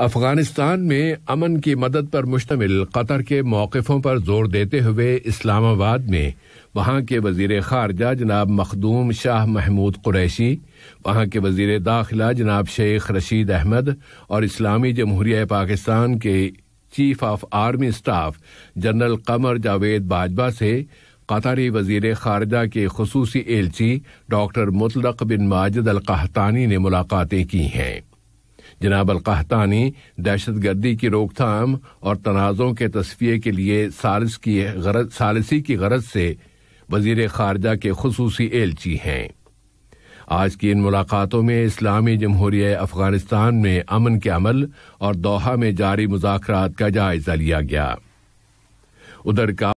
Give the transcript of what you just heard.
अफगानिस्तान में अमन की मदद पर मुश्तमिल कतर के मौकफों पर जोर देते हुए इस्लामाबाद में वहां के वजीर खारजा जनाब मखदूम शाह महमूद कुरैशी वहां के वजीर दाखिला जनाब शेख रशीद अहमद और इस्लामी जमहूरिया पाकिस्तान के chief of army staff general Qamar Javed Bajwa से कतारी वजीर खारजा के खसूसी एलची डॉक्टर मुतलक बिन माजिद अल कहतानी ने मुलाकातें की हैं जनाब अलकाहतानी दहशत गर्दी की रोकथाम और तनाज़ों के तस्वीर के लिए सालसी की गरज की गरज से वजीर खारजा के खसूस एलची हैं आज की इन मुलाकातों में इस्लामी जमहूरिया अफगानिस्तान में अमन के अमल और दोहा में जारी मुजाकर का जायजा लिया गया उधर का